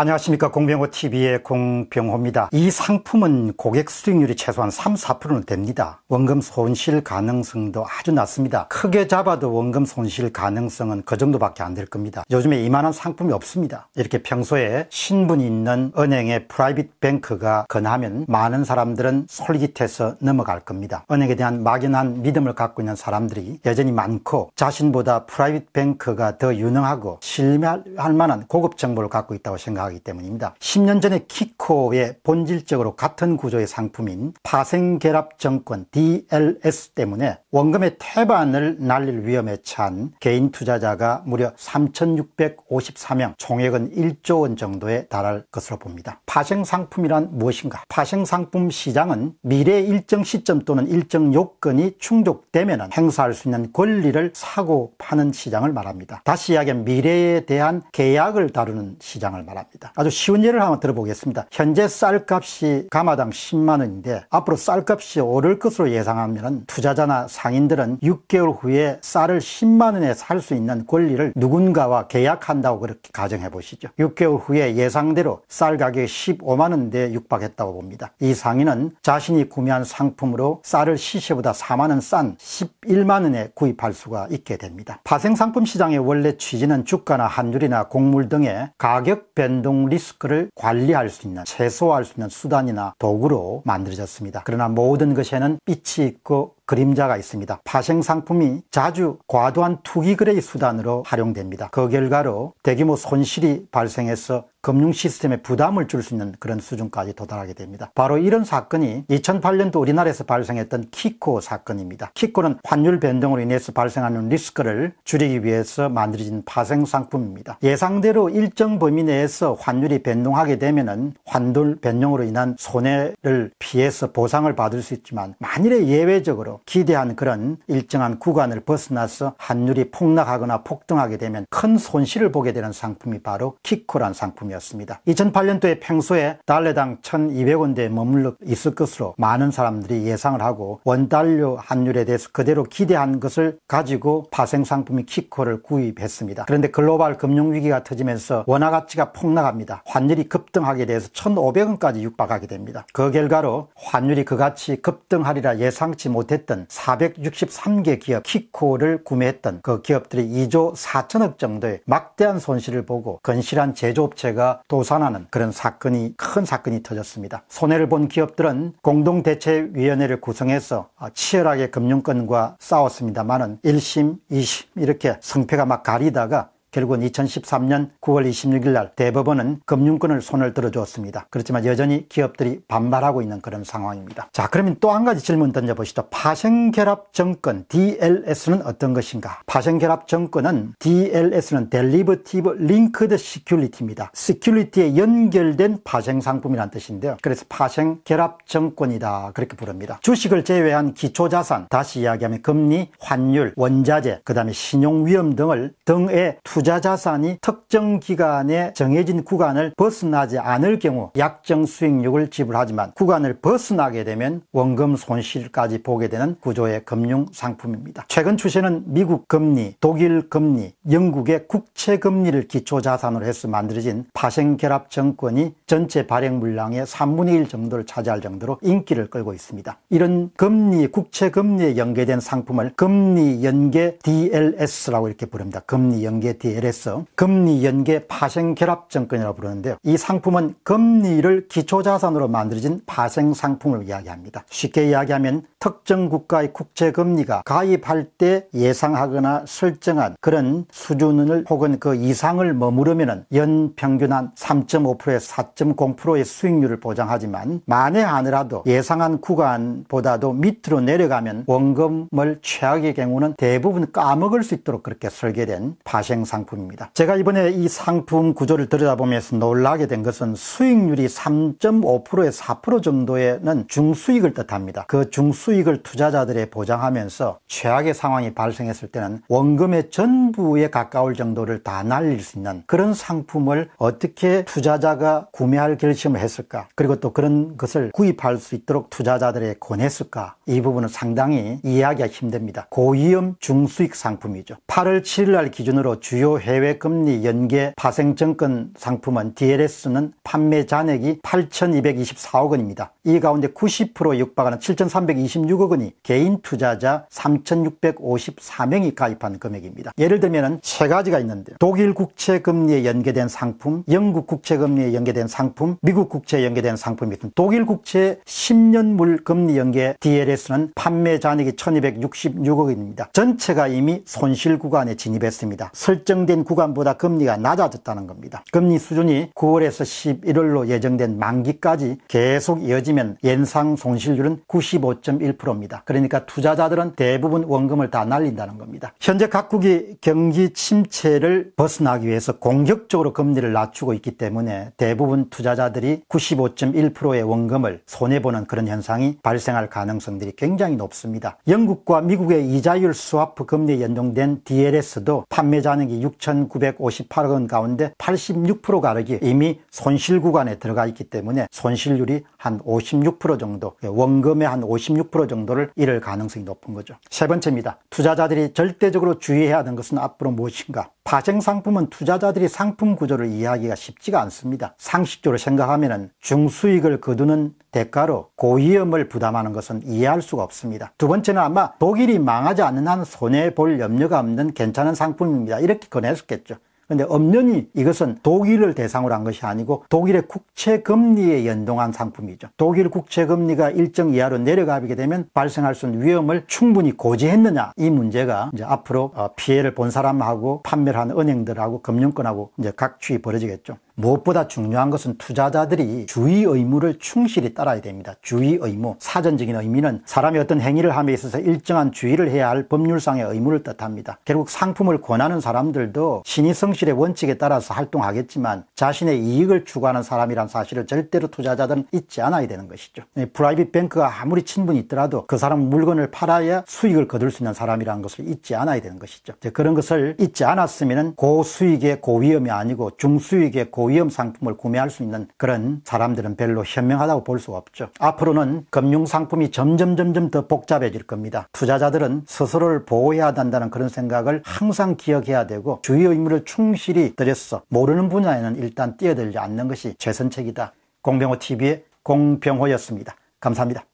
안녕하십니까 공병호TV의 공병호입니다. 이 상품은 고객 수익률이 최소한 3, 4%는 됩니다. 원금 손실 가능성도 아주 낮습니다. 크게 잡아도 원금 손실 가능성은 그 정도밖에 안 될 겁니다. 요즘에 이만한 상품이 없습니다. 이렇게 평소에 신분이 있는 은행의 프라이빗 뱅크가 근하면 많은 사람들은 솔깃해서 넘어갈 겁니다. 은행에 대한 막연한 믿음을 갖고 있는 사람들이 여전히 많고 자신보다 프라이빗 뱅크가 더 유능하고 실뢰할 만한 고급 정보를 갖고 있다고 생각합니다. 나기 때문입니다. 10년 전에 키코의 본질적으로 같은 구조의 상품인 파생결합증권 DLS 때문에 원금의 태반을 날릴 위험에 처한 개인 투자자가 무려 3,654명 총액은 1조 원 정도에 달할 것으로 봅니다. 파생상품이란 무엇인가? 파생상품 시장은 미래 일정 시점 또는 일정 요건이 충족되면 행사할 수 있는 권리를 사고 파는 시장을 말합니다. 다시 이야기하면 미래에 대한 계약을 다루는 시장을 말합니다. 있습니다. 아주 쉬운 예를 한번 들어보겠습니다. 현재 쌀값이 가마당 10만 원인데 앞으로 쌀값이 오를 것으로 예상하면 투자자나 상인들은 6개월 후에 쌀을 10만 원에 살 수 있는 권리를 누군가와 계약한다고 그렇게 가정해 보시죠. 6개월 후에 예상대로 쌀 가격이 15만 원대에 육박했다고 봅니다. 이 상인은 자신이 구매한 상품으로 쌀을 시세보다 4만 원싼 11만 원에 구입할 수가 있게 됩니다. 파생상품 시장의 원래 취지는 주가나 한줄이나 곡물 등의 가격 변동 아동 리스크를 관리할 수 있는 최소화할 수 있는 수단이나 도구로 만들어졌습니다. 그러나 모든 것에는 빛이 있고 그림자가 있습니다. 파생 상품이 자주 과도한 투기거래의 수단으로 활용됩니다. 그 결과로 대규모 손실이 발생해서 금융 시스템에 부담을 줄 수 있는 그런 수준까지 도달하게 됩니다. 바로 이런 사건이 2008년도 우리나라에서 발생했던 키코 사건입니다. 키코는 환율 변동으로 인해서 발생하는 리스크를 줄이기 위해서 만들어진 파생 상품입니다. 예상대로 일정 범위 내에서 환율이 변동하게 되면 환율 변동으로 인한 손해를 피해서 보상을 받을 수 있지만 만일에 예외적으로 기대한 그런 일정한 구간을 벗어나서 환율이 폭락하거나 폭등하게 되면 큰 손실을 보게 되는 상품이 바로 키코란 상품이었습니다. 2008년도에 평소에 달러당 1200원대에 머물러 있을 것으로 많은 사람들이 예상을 하고 원달러 환율에 대해서 그대로 기대한 것을 가지고 파생 상품인 키코를 구입했습니다. 그런데 글로벌 금융위기가 터지면서 원화 가치가 폭락합니다. 환율이 급등하게 돼서 1,500원까지 육박하게 됩니다. 그 결과로 환율이 그같이 급등하리라 예상치 못했던 소유했던 463개 기업 키코를 구매했던 그 기업들이 2조 4천억 정도의 막대한 손실을 보고 건실한 제조업체가 도산하는 그런 사건이 큰 사건이 터졌습니다. 손해를 본 기업들은 공동대책위원회를 구성해서 치열하게 금융권과 싸웠습니다만은 1심, 2심 이렇게 성패가 막 가리다가 결국은 2013년 9월 26일 날 대법원은 금융권을 손을 들어주었습니다 그렇지만 여전히 기업들이 반발하고 있는 그런 상황입니다. 자, 그러면 또 한 가지 질문 던져보시죠. 파생결합정권 DLS는 어떤 것인가? 파생결합정권은 DLS는 d e l i v a t i v e Linked Security입니다. s e c u r i t y 에 연결된 파생상품이란 뜻인데요. 그래서 파생결합정권이다 그렇게 부릅니다. 주식을 제외한 기초자산, 다시 이야기하면 금리, 환율, 원자재, 그 다음에 신용위험 등을 등에 투 투자 자산이 특정 기간에 정해진 구간을 벗어나지 않을 경우 약정 수익률을 지불하지만 구간을 벗어나게 되면 원금 손실까지 보게 되는 구조의 금융 상품입니다. 최근 추세는 미국 금리, 독일 금리, 영국의 국채 금리를 기초 자산으로 해서 만들어진 파생 결합 정권이 전체 발행 물량의 3분의 1 정도를 차지할 정도로 인기를 끌고 있습니다. 이런 금리, 국채 금리에 연계된 상품을 금리 연계 DLS라고 이렇게 부릅니다. 금리 연계 DLS. s d l 에 금리 연계 파생 결합 증권이라고 부르는데요. 이 상품은 금리를 기초자산으로 만들어진 파생 상품을 이야기합니다. 쉽게 이야기하면 특정 국가의 국채 금리가 가입할 때 예상하거나 설정한 그런 수준을 혹은 그 이상을 머무르면 은연 평균 한 3.5%에서 4.0%의 수익률을 보장하지만 만에 하느라도 예상한 구간보다도 밑으로 내려가면 원금을 최악의 경우는 대부분 까먹을 수 있도록 그렇게 설계된 파생 상품 입니다 상품입니다. 제가 이번에 이 상품 구조를 들여다보면서 놀라게 된 것은 수익률이 3.5%에 서4% 정도에는 중수익을 뜻합니다. 그 중수익을 투자자들에 보장하면서 최악의 상황이 발생했을 때는 원금의 전부에 가까울 정도를 다 날릴 수 있는 그런 상품을 어떻게 투자자가 구매할 결심을 했을까 그리고 또 그런 것을 구입할 수 있도록 투자자들에 권했을까 이 부분은 상당히 이해하기가 힘듭니다. 고위험 중수익 상품이죠. 8월 7일 날 기준으로 주요 주요 해외 금리 연계 파생증권 상품은 DLS는 판매 잔액이 8,224억 원입니다. 이 가운데 90% 육박하는 7,326억 원이 개인 투자자 3,654명이 가입한 금액입니다. 예를 들면 세 가지가 있는데요. 독일 국채 금리에 연계된 상품, 영국 국채 금리에 연계된 상품, 미국 국채에 연계된 상품이 있던 독일 국채 10년물 금리 연계 DLS는 판매 잔액이 1,266억 원입니다. 전체가 이미 손실 구간에 진입했습니다. 설정 예정된 구간보다 금리가 낮아졌다는 겁니다. 금리 수준이 9월에서 11월로 예정된 만기까지 계속 이어지면 연상 손실률은 95.1%입니다. 그러니까 투자자들은 대부분 원금을 다 날린다는 겁니다. 현재 각국이 경기 침체를 벗어나기 위해서 공격적으로 금리를 낮추고 있기 때문에 대부분 투자자들이 95.1%의 원금을 손해보는 그런 현상이 발생할 가능성들이 굉장히 높습니다. 영국과 미국의 이자율 스와프 금리에 연동된 DLS도 판매 잔액이 6,958억 원 가운데 86%가 르기 이미 손실 구간에 들어가 있기 때문에 손실률이 한 56% 정도 원금의 한 56% 정도를 잃을 가능성이 높은 거죠. 세 번째입니다. 투자자들이 절대적으로 주의해야 하는 것은 앞으로 무엇인가? 파생 상품은 투자자들이 상품 구조를 이해하기가 쉽지가 않습니다. 상식적으로 생각하면 중수익을 거두는 대가로 고위험을 부담하는 것은 이해할 수가 없습니다. 두 번째는 아마 독일이 망하지 않는 한 손해볼 염려가 없는 괜찮은 상품입니다. 이렇게 권했었겠죠. 근데 엄연히 이것은 독일을 대상으로 한 것이 아니고 독일의 국채 금리에 연동한 상품이죠. 독일 국채 금리가 일정 이하로 내려가게 되면 발생할 수 있는 위험을 충분히 고지했느냐 이 문제가 이제 앞으로 어, 피해를 본 사람하고 판매를 한 은행들하고 금융권하고 이제 각취 벌어지겠죠. 무엇보다 중요한 것은 투자자들이 주의 의무를 충실히 따라야 됩니다. 주의 의무. 사전적인 의미는 사람이 어떤 행위를 함에 있어서 일정한 주의를 해야 할 법률상의 의무를 뜻합니다. 결국 상품을 권하는 사람들도 신의 성실의 원칙에 따라서 활동하겠지만 자신의 이익을 추구하는 사람이란 사실을 절대로 투자자들은 잊지 않아야 되는 것이죠. 네, 프라이빗 뱅크가 아무리 친분이 있더라도 그 사람 물건을 팔아야 수익을 거둘 수 있는 사람이라는 것을 잊지 않아야 되는 것이죠. 그런 것을 잊지 않았으면 고수익의 고위험이 아니고 중수익의 고 고위험 상품을 구매할 수 있는 그런 사람들은 별로 현명하다고 볼 수 없죠. 앞으로는 금융 상품이 점점 점점 더 복잡해질 겁니다. 투자자들은 스스로를 보호해야 한다는 그런 생각을 항상 기억해야 되고 주의 의무를 충실히 들여서 모르는 분야에는 일단 뛰어들지 않는 것이 최선책이다. 공병호 TV의 공병호였습니다. 감사합니다.